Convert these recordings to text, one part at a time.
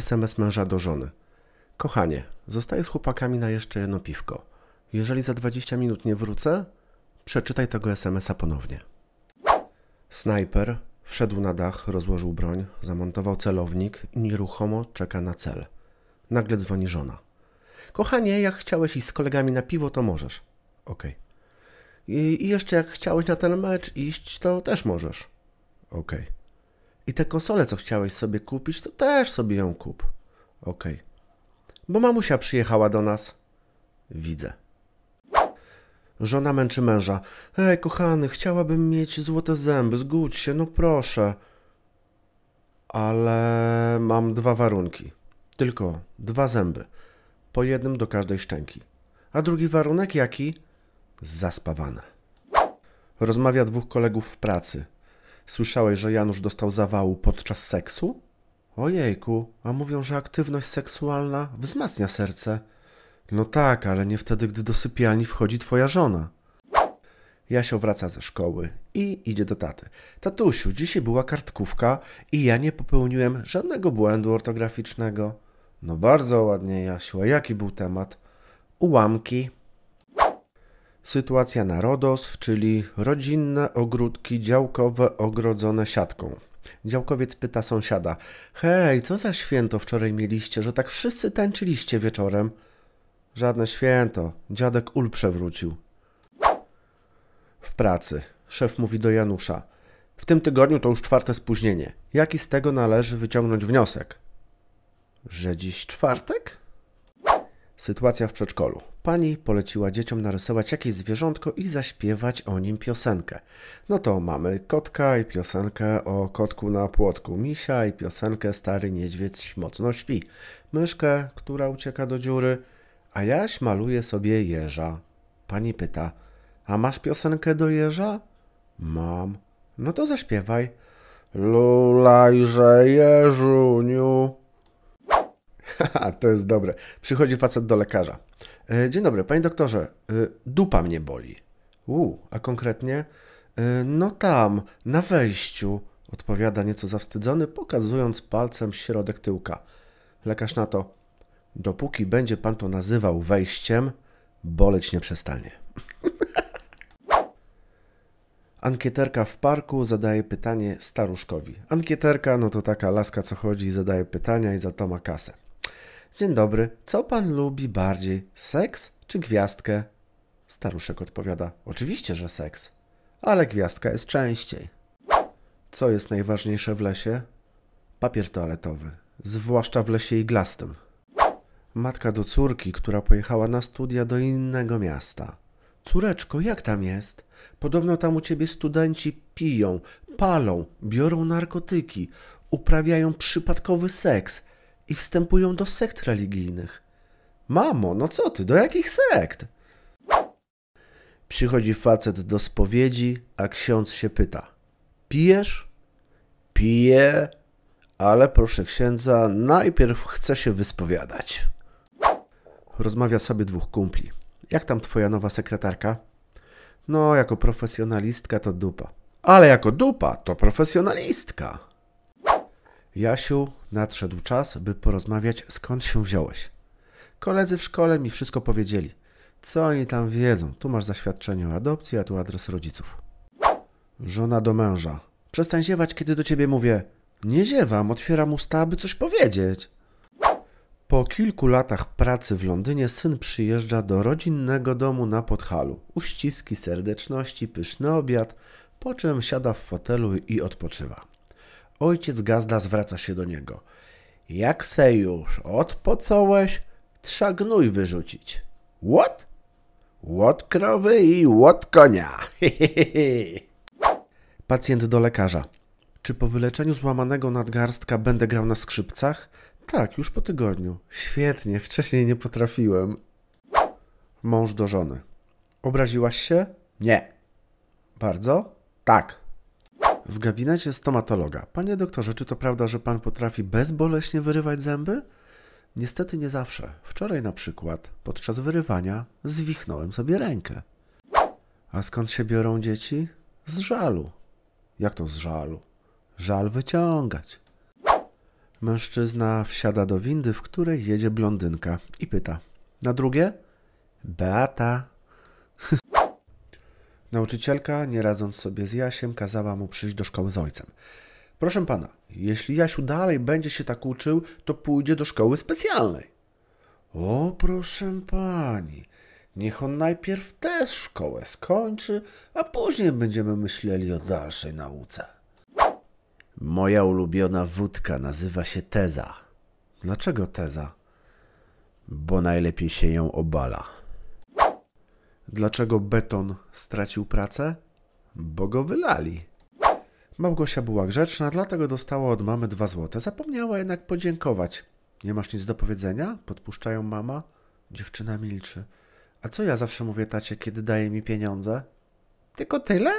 SMS męża do żony. Kochanie, zostaję z chłopakami na jeszcze jedno piwko. Jeżeli za 20 minut nie wrócę, przeczytaj tego SMS-a ponownie. Snajper wszedł na dach, rozłożył broń, zamontował celownik i nieruchomo czeka na cel. Nagle dzwoni żona. Kochanie, jak chciałeś iść z kolegami na piwo, to możesz. Okej. Okay. I, jeszcze jak chciałeś na ten mecz iść, to też możesz. Okej. Okay. I tę konsolę, co chciałeś sobie kupić, to też sobie ją kup. Okej. Okay. Bo mamusia przyjechała do nas. Widzę. Żona męczy męża. Ej, kochany, chciałabym mieć złote zęby, zgódź się, no proszę. Ale mam dwa warunki. Tylko dwa zęby. Po jednym do każdej szczęki. A drugi warunek jaki? Zaspawane. Rozmawia dwóch kolegów w pracy. Słyszałeś, że Janusz dostał zawału podczas seksu? Ojejku, a mówią, że aktywność seksualna wzmacnia serce. No tak, ale nie wtedy, gdy do sypialni wchodzi twoja żona. Jasio wraca ze szkoły i idzie do taty. Tatusiu, dzisiaj była kartkówka i ja nie popełniłem żadnego błędu ortograficznego. No bardzo ładnie, Jasiu, a jaki był temat? Ułamki. Sytuacja na RODOS, czyli rodzinne ogródki działkowe ogrodzone siatką. Działkowiec pyta sąsiada: Hej, co za święto wczoraj mieliście, że tak wszyscy tańczyliście wieczorem? Żadne święto, dziadek ul przewrócił. W pracy szef mówi do Janusza: W tym tygodniu to już czwarte spóźnienie. Jaki z tego należy wyciągnąć wniosek? Że dziś czwartek? Sytuacja w przedszkolu. Pani poleciła dzieciom narysować jakieś zwierzątko i zaśpiewać o nim piosenkę. No to mamy kotka i piosenkę o kotku na płotku, misia i piosenkę stary niedźwiedź mocno śpi, myszkę, która ucieka do dziury, a jaś maluje sobie jeża. Pani pyta, a masz piosenkę do jeża? Mam. No to zaśpiewaj. Lulajże jeżuniu. to jest dobre. Przychodzi facet do lekarza. E, dzień dobry, panie doktorze, e, dupa mnie boli. U, a konkretnie? E, no tam, na wejściu, odpowiada nieco zawstydzony, pokazując palcem środek tyłka. Lekarz na to, dopóki będzie pan to nazywał wejściem, boleć nie przestanie. Ankieterka w parku zadaje pytanie staruszkowi. Ankieterka, no to taka laska, co chodzi, zadaje pytania i za to ma kasę. Dzień dobry, co pan lubi bardziej, seks czy gwiazdkę? Staruszek odpowiada, oczywiście, że seks, ale gwiazdka jest częściej. Co jest najważniejsze w lesie? Papier toaletowy, zwłaszcza w lesie iglastym. Matka do córki, która pojechała na studia do innego miasta. Córeczko, jak tam jest? Podobno tam u ciebie studenci piją, palą, biorą narkotyki, uprawiają przypadkowy seks – i wstępują do sekt religijnych. Mamo, no co ty, do jakich sekt? Przychodzi facet do spowiedzi, a ksiądz się pyta: Pijesz? Piję, ale proszę księdza, najpierw chcę się wyspowiadać. Rozmawia sobie dwóch kumpli. Jak tam twoja nowa sekretarka? No, jako profesjonalistka to dupa. Ale jako dupa to profesjonalistka. Jasiu, nadszedł czas, by porozmawiać skąd się wziąłeś. Koledzy w szkole mi wszystko powiedzieli. Co oni tam wiedzą? Tu masz zaświadczenie o adopcji, a tu adres rodziców. Żona do męża. Przestań ziewać, kiedy do ciebie mówię. Nie ziewam, otwieram usta, aby coś powiedzieć. Po kilku latach pracy w Londynie syn przyjeżdża do rodzinnego domu na Podhalu. Uściski, serdeczności, pyszny obiad, po czym siada w fotelu i odpoczywa. Ojciec Gazda zwraca się do niego. Jak se już odpocołeś, trza gnój wyrzucić. What? Łot krowy i łot konia. Pacjent do lekarza. Czy po wyleczeniu złamanego nadgarstka będę grał na skrzypcach? Tak, już po tygodniu. Świetnie, wcześniej nie potrafiłem. Mąż do żony. Obraziłaś się? Nie. Bardzo? Tak. W gabinecie stomatologa. Panie doktorze, czy to prawda, że pan potrafi bezboleśnie wyrywać zęby? Niestety nie zawsze. Wczoraj na przykład, podczas wyrywania, zwichnąłem sobie rękę. A skąd się biorą dzieci? Z żalu. Jak to z żalu? Żal wyciągać. Mężczyzna wsiada do windy, w której jedzie blondynka i pyta. Na drugie? Beata, Nauczycielka, nie radząc sobie z Jasiem, kazała mu przyjść do szkoły z ojcem. Proszę pana, jeśli Jasiu dalej będzie się tak uczył, to pójdzie do szkoły specjalnej. O, proszę pani, niech on najpierw też szkołę skończy, a później będziemy myśleli o dalszej nauce. Moja ulubiona wódka nazywa się Teza. Dlaczego Teza? Bo najlepiej się ją obala. Dlaczego beton stracił pracę? Bo go wylali. Małgosia była grzeczna, dlatego dostała od mamy dwa złote. Zapomniała jednak podziękować. Nie masz nic do powiedzenia? Podpuszczają mama. Dziewczyna milczy. A co ja zawsze mówię tacie, kiedy daje mi pieniądze? Tylko tyle?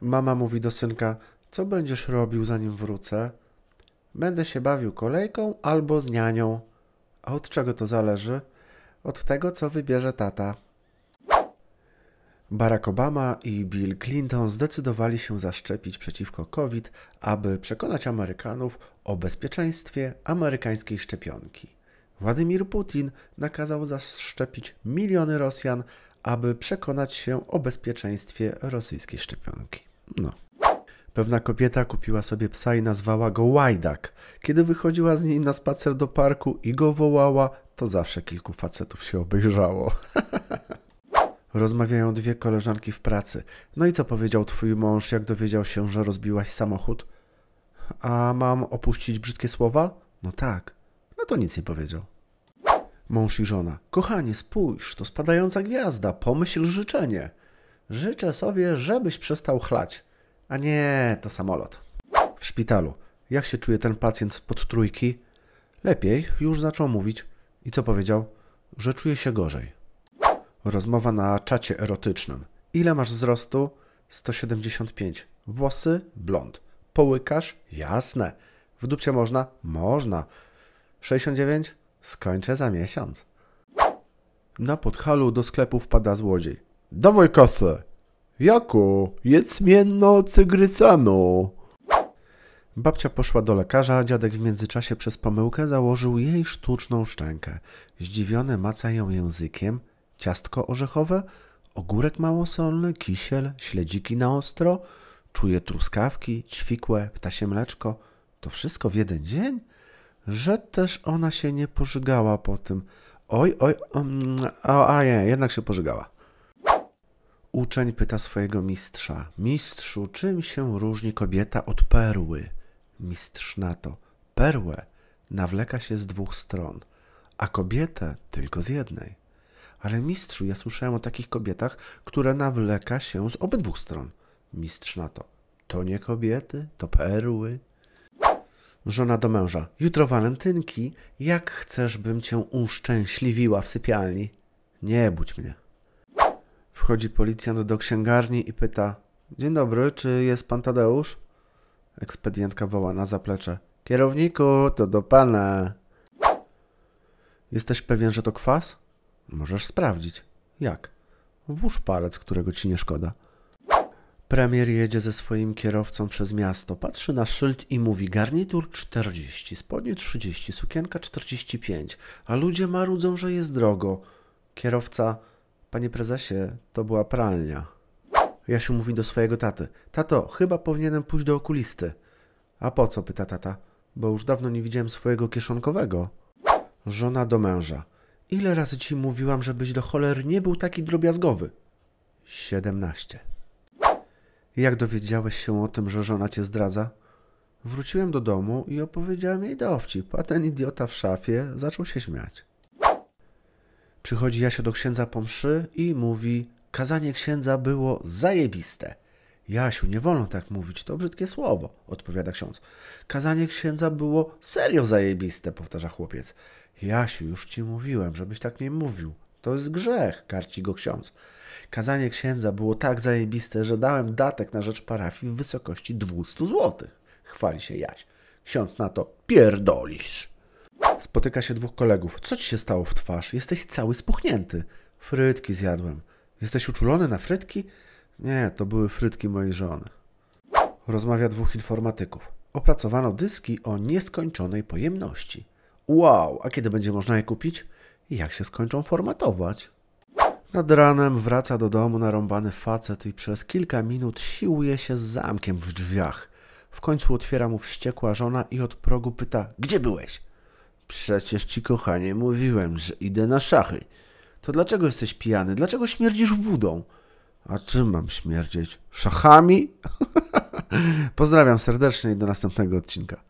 Mama mówi do synka, co będziesz robił zanim wrócę? Będę się bawił kolejką albo z nianią. A od czego to zależy? Od tego, co wybierze tata. Barack Obama i Bill Clinton zdecydowali się zaszczepić przeciwko COVID, aby przekonać Amerykanów o bezpieczeństwie amerykańskiej szczepionki. Władimir Putin nakazał zaszczepić miliony Rosjan, aby przekonać się o bezpieczeństwie rosyjskiej szczepionki. No. Pewna kobieta kupiła sobie psa i nazwała go Łajdak. Kiedy wychodziła z nim na spacer do parku i go wołała, to zawsze kilku facetów się obejrzało. Rozmawiają dwie koleżanki w pracy. No i co powiedział twój mąż, jak dowiedział się, że rozbiłaś samochód? A mam opuścić brzydkie słowa? No tak. No to nic nie powiedział. Mąż i żona. Kochanie, spójrz, to spadająca gwiazda, pomyśl życzenie. Życzę sobie, żebyś przestał chlać. A nie, to samolot. W szpitalu. Jak się czuje ten pacjent spod trójki? Lepiej, już zaczął mówić. I co powiedział? Że czuje się gorzej. Rozmowa na czacie erotycznym. Ile masz wzrostu? 175. Włosy? Blond. Połykasz? Jasne. W dupcie można? Można. 69? Skończę za miesiąc. Na podchalu do sklepu wpada złodziej. Dawaj kasę! Jaku? Jedz mięno, cygrycanu. Babcia poszła do lekarza, dziadek w międzyczasie przez pomyłkę założył jej sztuczną szczękę. Zdziwiony maca ją językiem, ciastko orzechowe, ogórek małosolny, kisiel, śledziki na ostro, czuję truskawki, ćwikłe, ptasie mleczko. To wszystko w jeden dzień? Że też ona się nie pożygała po tym. Oj, oj, um, a, nie, jednak się pożygała. Uczeń pyta swojego mistrza. Mistrzu, czym się różni kobieta od perły? Mistrz na to. Perłę nawleka się z dwóch stron, a kobietę tylko z jednej. Ale mistrzu, ja słyszałem o takich kobietach, które nawleka się z obydwu stron. Mistrz na to. To nie kobiety, to perły. Żona do męża. Jutro walentynki. Jak chcesz, bym cię uszczęśliwiła w sypialni? Nie budź mnie. Wchodzi policjant do księgarni i pyta. Dzień dobry, czy jest pan Tadeusz? Ekspedientka woła na zaplecze. Kierowniku, to do pana. Jesteś pewien, że to kwas? Możesz sprawdzić. Jak? Włóż palec, którego ci nie szkoda. Premier jedzie ze swoim kierowcą przez miasto, patrzy na szyld i mówi garnitur 40, spodnie 30, sukienka 45, a ludzie marudzą, że jest drogo. Kierowca, panie prezesie, to była pralnia. Jasiu mówi do swojego taty, tato, chyba powinienem pójść do okulisty. A po co, pyta tata, bo już dawno nie widziałem swojego kieszonkowego. Żona do męża. Ile razy ci mówiłam, żebyś do cholery nie był taki drobiazgowy? 17. Jak dowiedziałeś się o tym, że żona cię zdradza? Wróciłem do domu i opowiedziałem jej dowcip, a ten idiota w szafie zaczął się śmiać. Przychodzi Jasio do księdza po mszy i mówi: Kazanie księdza było zajebiste. Jasiu, nie wolno tak mówić, to brzydkie słowo, odpowiada ksiądz. Kazanie księdza było serio zajebiste, powtarza chłopiec. Jasiu, już ci mówiłem, żebyś tak nie mówił. To jest grzech, karci go ksiądz. Kazanie księdza było tak zajebiste, że dałem datek na rzecz parafii w wysokości 200 zł. Chwali się Jaś. Ksiądz na to pierdolisz. Spotyka się dwóch kolegów. Co ci się stało w twarz? Jesteś cały spuchnięty. Frytki zjadłem. Jesteś uczulony na frytki? Nie, to były frytki mojej żony. Rozmawia dwóch informatyków. Opracowano dyski o nieskończonej pojemności. Wow, a kiedy będzie można je kupić? I jak się skończą formatować? Nad ranem wraca do domu narąbany facet i przez kilka minut siłuje się z zamkiem w drzwiach. W końcu otwiera mu wściekła żona i od progu pyta: Gdzie byłeś? Przecież ci, kochanie, mówiłem, że idę na szachy. To dlaczego jesteś pijany? Dlaczego śmierdzisz wódą? A czym mam śmierdzieć? Szachami? Pozdrawiam serdecznie i do następnego odcinka.